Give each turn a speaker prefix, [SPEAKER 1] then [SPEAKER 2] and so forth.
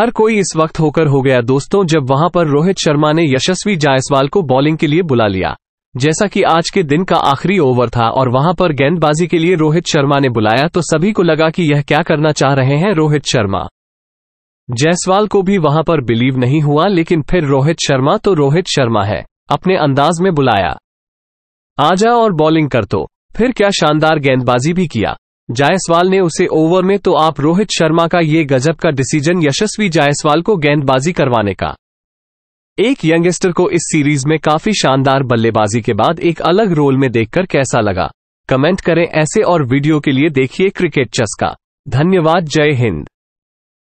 [SPEAKER 1] हर कोई इस वक्त होकर हो गया दोस्तों जब वहां पर रोहित शर्मा ने यशस्वी जायसवाल को बॉलिंग के लिए बुला लिया जैसा कि आज के दिन का आखिरी ओवर था और वहां पर गेंदबाजी के लिए रोहित शर्मा ने बुलाया तो सभी को लगा कि यह क्या करना चाह रहे हैं रोहित शर्मा जायसवाल को भी वहां पर बिलीव नहीं हुआ लेकिन फिर रोहित शर्मा तो रोहित शर्मा है अपने अंदाज में बुलाया आजा और बॉलिंग कर तो फिर क्या शानदार गेंदबाजी भी किया जायसवाल ने उसे ओवर में तो आप रोहित शर्मा का ये गजब का डिसीजन यशस्वी जायसवाल को गेंदबाजी करवाने का एक यंगस्टर को इस सीरीज में काफी शानदार बल्लेबाजी के बाद एक अलग रोल में देखकर कैसा लगा कमेंट करें ऐसे और वीडियो के लिए देखिए क्रिकेट चस्का धन्यवाद जय हिंद